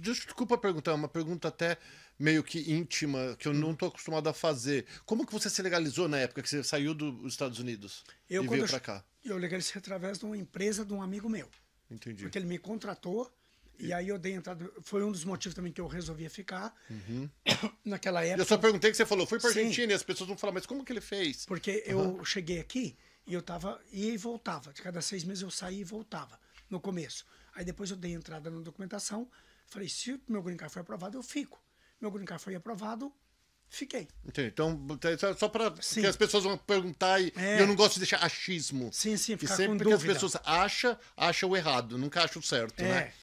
Desculpa perguntar, é uma pergunta até meio que íntima, que eu não estou acostumado a fazer. Como que você se legalizou na época que você saiu dos Estados Unidos eu, e veio para cá? Eu legalizei através de uma empresa de um amigo meu. Entendi. Porque ele me contratou e, e aí eu dei entrada. Foi um dos motivos também que eu resolvia ficar uhum. naquela época. Eu só perguntei que você falou, fui para Argentina e as pessoas vão falar, mas como que ele fez? Porque uhum. eu cheguei aqui e eu tava ia e voltava. De cada seis meses eu saía e voltava no começo. Aí depois eu dei entrada na documentação, falei, se meu green card foi aprovado, eu fico. Meu green card foi aprovado, fiquei. Entendi. Então, tá, só para que as pessoas vão perguntar e é. eu não gosto de deixar achismo. Sim, sim, ficar que sempre que as pessoas acham, acham o errado, nunca acham o certo, é. né?